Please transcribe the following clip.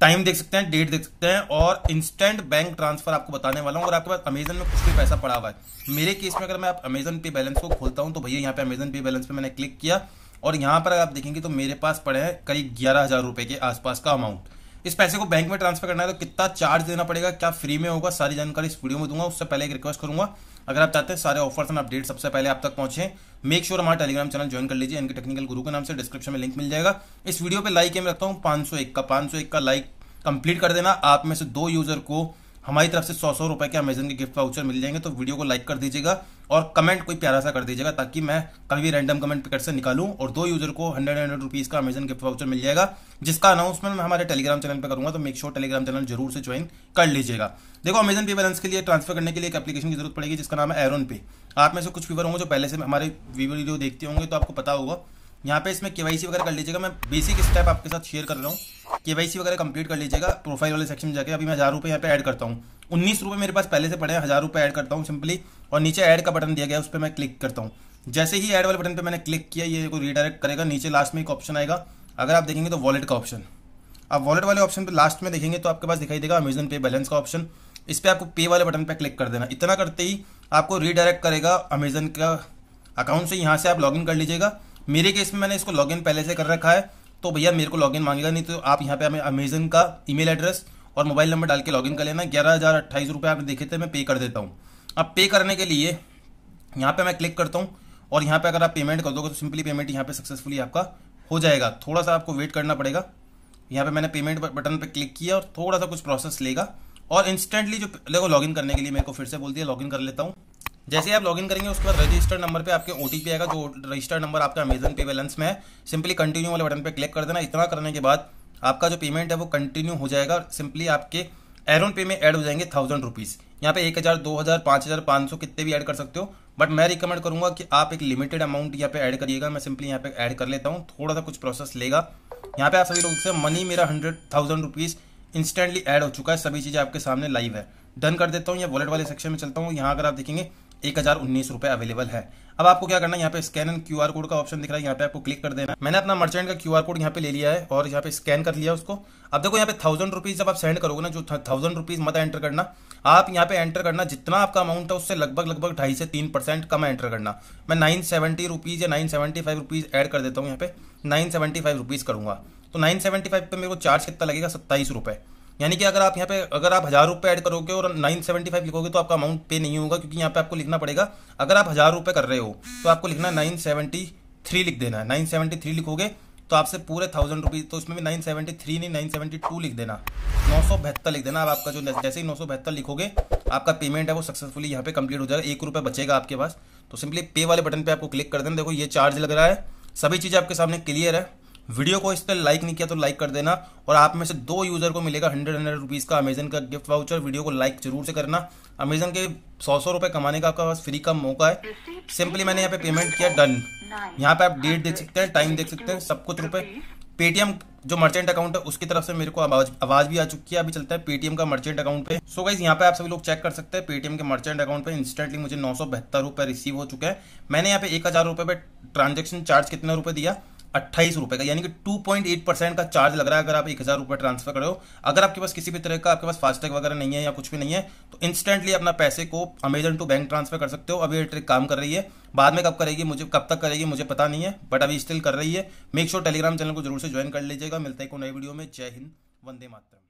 time देख सकते हैं डेट देख सकते हैं और इंस्टेंट बैंक ट्रांसफर आपको बताने वाला हूँ और आपके पास अमेजन में कुछ भी पैसा पड़ा हुआ है मेरे केस में अगर मैं आप अमेजन पे बैलेंस को खोलता हूँ तो भैया यहाँ पे अमेजन पे बैलेंस पे मैंने क्लिक किया और यहाँ पर अगर आप देखेंगे तो मेरे पास पड़े हैं करीब ग्यारह हजार रुपए के आसपास का अमाउंट इस पैसे को बैंक में ट्रांसफर करना है तो कितना चार्ज देना पड़ेगा क्या फ्री में होगा सारी जानकारी इस वीडियो में दूंगा उससे पहले एक रिक्वेस्ट करूंगा अगर आप चाहते हैं सारे ऑफर्स एंड अपडेट सबसे पहले आप तक पहुंचे मेक श्योर हमारा टेलीग्राम चैनल ज्वाइन कर लीजिए इनके टेक्निकल गुरु के नाम से डिस्क्रिप्शन में लिंक मिल जाएगा इस वीडियो पर लाइक मैं रखता हूँ पांच का पांच का लाइक कंप्लीट कर देना आप में से दो यूजर को हमारी तरफ से सौ सौ रुपए के अमेजन के गिफ्ट वाउचर मिल जाएंगे तो वीडियो को लाइक कर दीजिएगा और कमेंट कोई प्यारा सा कर दीजिएगा ताकि मैं कभी भी रैंडम कमेंट पिकट से निकालूं और दो यूजर को हंड्रेड हंड्रेड रुपीज़ का अमेजन गिफ्ट वाउचर मिल जाएगा जिसका अनाउंसमेंट मैं हमारे टेलीग्राम चैनल पर करूंगा तो मेक श्योर टेलीग्राम चैनल जरूर से ज्वाइन कर लीजिएगा देखो अमेजन पे बैलेंस के लिए ट्रांसफर करने के लिए एक एप्लीकेशन की जरूरत पड़ेगी जिसका नाम है एरोन पे आप में से कुछ फीवर होंगे जो पहले से हमारे वीडियो देखते होंगे तो आपको पता होगा यहाँ पे इसमें के वगैरह कर लीजिएगा मैं बेसिक स्टेप आपके साथ शेयर कर रहा हूँ के वगैरह कंप्लीट कर लीजिएगा प्रोफाइल वाले सेक्शन में जाकर अभी मैं हज़ार रुपये यहाँ पे ऐड करता हूँ उन्नीस रुपये मेरे पास पहले से पड़े हैं हज़ार रुपये ऐड करता हूँ सिंपली और नीचे ऐड का बटन दिया गया उस पर मैं क्लिक करता हूँ जैसे ही ऐड वाले बटन पर मैंने क्लिक किया ये को रीडायरेक्ट करेगा नीचे लास्ट में एक ऑप्शन आएगा अगर आप देखेंगे तो वॉलेट का ऑप्शन आप वॉलेट वाले ऑप्शन पर लास्ट में देखेंगे तो आपके पास दिखाई देगा अमेजन पे बैलेंस का ऑप्शन इस पर आपको पे वाले बटन पर क्लिक कर देना इतना करते ही आपको रीडायरेक्ट करेगा अमेजन का अकाउंट से यहाँ से आप लॉग कर लीजिएगा मेरे केस में मैंने इसको लॉगिन पहले से कर रखा है तो भैया मेरे को लॉगिन मांगेगा नहीं तो आप यहाँ पे हमें अमेजन का ईमेल एड्रेस और मोबाइल नंबर डाल के लॉगिन कर लेना ग्यारह हज़ार अट्ठाईस रुपये आपने देखे थे मैं पे कर देता हूँ अब पे करने के लिए यहाँ पे मैं क्लिक करता हूँ और यहाँ पे अगर आप पेमेंट कर दोगे तो सिंपली पेमेंट यहाँ पे सक्सेसफुली आपका हो जाएगा थोड़ा सा आपको वेट करना पड़ेगा यहाँ पे मैंने पेमेंट बटन पे क्लिक किया और थोड़ा सा कुछ प्रोसेस लेगा और इंस्टेंटली जो देखो लॉगिन करने के लिए मेरे को फिर से बोल दिया लॉगिन कर लेता हूँ जैसे आप लॉगिन करेंगे उसके बाद रजिस्टर्ड नंबर पे आपके ओटीपी आएगा जो रजिस्टर्ड नंबर आपका अमेजन पे बैलेंस में है सिंपली कंटिन्यू वाले बटन पे क्लिक कर देना इतना करने के बाद आपका जो पेमेंट है वो कंटिन्यू हो जाएगा सिंपली आपके एरोन पे में ऐड हो जाएंगे थाउजेंड रुपीज़ यहाँ पे एक हज़ार दो हज़ार पांच हज़ार पांच सौ कितने भी ऐड कर सकते हो बट मैं रिकमेंड करूंगा कि आप एक लिमिटेड अमाउंट यहाँ पे ऐड करिएगा मैं सिंपली यहाँ पे ऐड कर लेता हूँ थोड़ा सा कुछ प्रोसेस लेगा यहाँ पे आप सभी लोग से मनी मेरा hundred thousand rupees instantly add हो चुका है सभी चीज़ें आपके सामने लाइव है डन कर देता हूँ या वॉलेट वाले सेक्शन में चलता हूँ यहाँ अगर आप देखेंगे एक हज़ार उन्नीस रुपए अवेलेबल है अब आपको क्या करना है यहाँ पे स्कैन एंड क्यू आर कोड का ऑप्शन दिख रहा है यहाँ पे आपको क्लिक कर देना मैंने अपना मर्चेंट का क्यू आर कोड यहाँ पे ले लिया है और यहाँ पे स्कैन कर लिया उसको अब देखो यहाँ पे थाउजेंड रुपीज़ जब आप सेंड करोगे ना जो थाउजेंड रुपीज़ मत एंटर करना आप यहाँ पे एंटर करना जितना आपका अमाउंट है उससे लगभग लगभग ढाई से तीन परसेंट कम एंटर करना मैं नाइन सेवेंटी रुपीज़ या nine seventy five rupees add कर देता हूँ यहाँ पे नाइन सेवेंटी फाइव रुपीज़ करूंगा तो नाइन सेवेंटी फाइव पर मेरे को चार्ज कितना लगेगा सत्ताईस रुपए यानी कि अगर आप यहाँ पे अगर आप हज़ार रुपये ऐड करोगे और नाइन सेवेंटी फाइव लिखोगे तो आपका अमाउंट पे नहीं होगा क्योंकि यहाँ पे आपको लिखना पड़ेगा अगर आप हज़ार रुपये कर रहे हो तो आपको लिखना नाइन सेवेंटी थ्री लिख देना है नाइन सेवेंटी थ्री लिखोगे तो आपसे पूरे थाउजेंड रुपीज़ तो उसमें भी नाइन सेवेंटी थ्री नहीं नाइन सेवेंटी टू लिख देना नौ सौ बहत्तर लिख देना अब आपका जो जैसे ही नौ सौ बहत्तर लिखोगे आपका पेमेंट है वो सक्सेसफुली यहाँ पे कंप्लीट हो जाएगा एक रुपये बचेगा आपके पास तो सिंपली पे वाले बटन पर आपको क्लिक कर देना देखो ये चार्ज लग रहा है सभी चीज़ें आपके सामने क्लियर है वीडियो को इस पर लाइक नहीं किया तो लाइक कर देना और आप में से दो यूज़र को मिलेगा हंड्रेड हंड्रेड रुपीज़ का अमेजन का गिफ्ट वाउचर वीडियो को लाइक जरूर से करना अमेजन के सौ सौ रुपये कमाने का आपका फ्री का मौका है सिंपली मैंने यहाँ पे पेमेंट किया डन यहाँ पे आप डेट देख सकते हैं टाइम देख सकते हैं सब कुछ रुपये पेटीएम जो मर्चेंट अकाउंट है उसकी तरफ से मेरे को आवाज आवाज भी आ चुकी है अभी चलता है पेटीएम का मर्चेंट अकाउंट पे सो गाइज यहाँ पे आप सभी लोग चेक कर सकते हैं पेटीएम के मर्चेंट अकाउंट पे इंस्टेंटली मुझे नौ सौ बहत्तर रुपये रिसीव हो चुके हैं मैंने यहाँ पे एक हज़ार रुपये पे ट्रांजेक्शन चार्ज कितना रुपये दिया अट्ठाईस रुपए का यानी कि टू पॉइंट एट परसेंट का चार्ज लग रहा है अगर आप एक हज़ार रुपए ट्रांसफर करो अगर आपके पास किसी भी तरह का आपके पास फास्टैग वगैरह नहीं है या कुछ भी नहीं है तो इंस्टेंटली अपना पैसे को अमेजन टू बैंक ट्रांसफर कर सकते हो अभी ट्रिक काम कर रही है बाद में कब करेगी मुझे कब तक करेगी मुझे पता नहीं है बट अभी स्टिल कर रही है मेक श्योर टेलीग्राम चैनल को जरूर से ज्वाइन कर लीजिएगा मिलते हैं को नई वीडियो में जय हिंद वंदे मातरम